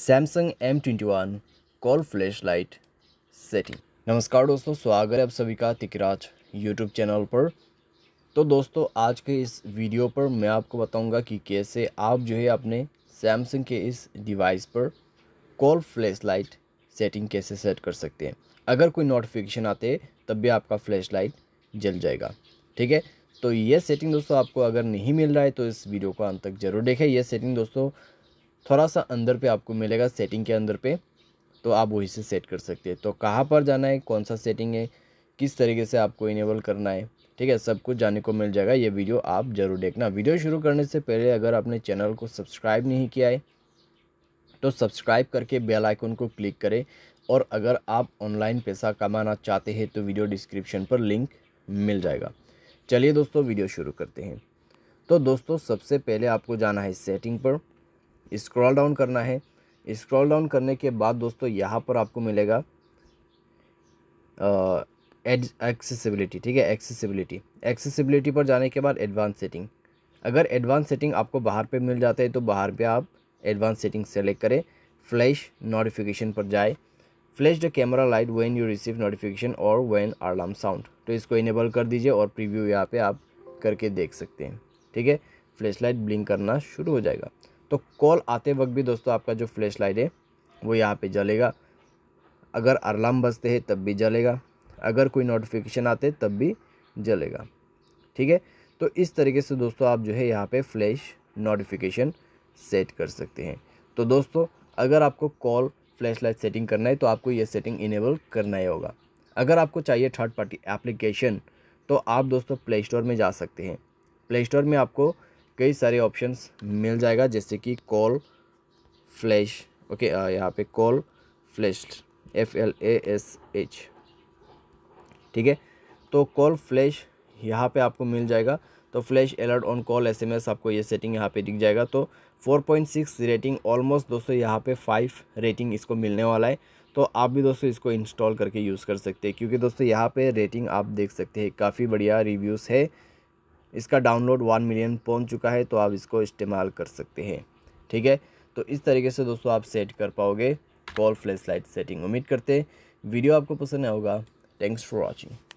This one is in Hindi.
Samsung M twenty one call flash light setting नमस्कार दोस्तों स्वागत है आप सभी का तिकराज यूट्यूब चैनल पर तो दोस्तों आज के इस वीडियो पर मैं आपको बताऊंगा कि कैसे आप जो है अपने सैमसंग के इस डिवाइस पर कॉल फ्लैश लाइट सेटिंग कैसे सेट कर सकते हैं अगर कोई नोटिफिकेशन आते तब भी आपका फ्लैश लाइट जल जाएगा ठीक है तो ये सेटिंग दोस्तों आपको अगर नहीं मिल रहा है तो इस वीडियो को अंत तक जरूर देखें यह सेटिंग दोस्तों थोड़ा सा अंदर पे आपको मिलेगा सेटिंग के अंदर पे तो आप वहीं से सेट कर सकते हैं तो कहाँ पर जाना है कौन सा सेटिंग है किस तरीके से आपको इनेबल करना है ठीक है सब कुछ जानने को मिल जाएगा ये वीडियो आप ज़रूर देखना वीडियो शुरू करने से पहले अगर आपने चैनल को सब्सक्राइब नहीं किया है तो सब्सक्राइब करके बेल आइकन को क्लिक करें और अगर आप ऑनलाइन पैसा कमाना चाहते हैं तो वीडियो डिस्क्रिप्शन पर लिंक मिल जाएगा चलिए दोस्तों वीडियो शुरू करते हैं तो दोस्तों सबसे पहले आपको जाना है सेटिंग पर स्क्रॉल डाउन करना है स्क्रॉल डाउन करने के बाद दोस्तों यहाँ पर आपको मिलेगा एड एक्सेसिबिलिटी ठीक है एक्सेसिबिलिटी एक्सेसिबिलिटी पर जाने के बाद एडवांस सेटिंग अगर एडवांस सेटिंग आपको बाहर पे मिल जाता है तो बाहर पे आप एडवांस सेटिंग सेलेक्ट करें फ्लैश नोटिफिकेशन पर जाए flash the camera light when you receive notification और व्हेन अलार्म साउंड तो इसको इनेबल कर दीजिए और प्रीव्यू यहाँ पे आप करके देख सकते हैं ठीक है फ्लैश लाइट ब्लिंक करना शुरू हो जाएगा तो कॉल आते वक्त भी दोस्तों आपका जो फ्लैश लाइट है वो यहाँ पे जलेगा अगर अलार्म बजते हैं तब भी जलेगा अगर कोई नोटिफिकेशन आते तब भी जलेगा ठीक है तो इस तरीके से दोस्तों आप जो है यहाँ पे फ्लैश नोटिफिकेशन सेट कर सकते हैं तो दोस्तों अगर आपको कॉल फ्लैश लाइट सेटिंग करना है तो आपको ये सेटिंग इनेबल करना ही होगा अगर आपको चाहिए थर्ड पार्टी एप्लीकेशन तो आप दोस्तों प्ले स्टोर में जा सकते हैं प्ले स्टोर में आपको कई सारे ऑप्शंस मिल जाएगा जैसे कि कॉल फ्लैश ओके यहाँ पे call flash F L A S H ठीक है तो कॉल फ्लैश यहाँ पे आपको मिल जाएगा तो flash alert on call SMS आपको ये सेटिंग यहाँ पे दिख जाएगा तो 4.6 रेटिंग ऑलमोस्ट दोस्तों यहाँ पे 5 रेटिंग इसको मिलने वाला है तो आप भी दोस्तों इसको इंस्टॉल करके यूज़ कर सकते हैं क्योंकि दोस्तों यहाँ पे रेटिंग आप देख सकते हैं काफ़ी बढ़िया रिव्यूज़ है इसका डाउनलोड वन मिलियन पहुंच चुका है तो आप इसको इस्तेमाल कर सकते हैं ठीक है तो इस तरीके से दोस्तों आप सेट कर पाओगे कॉल फ्लैश लाइट सेटिंग उम्मीद करते वीडियो आपको पसंद आएगा थैंक्स फॉर वॉचिंग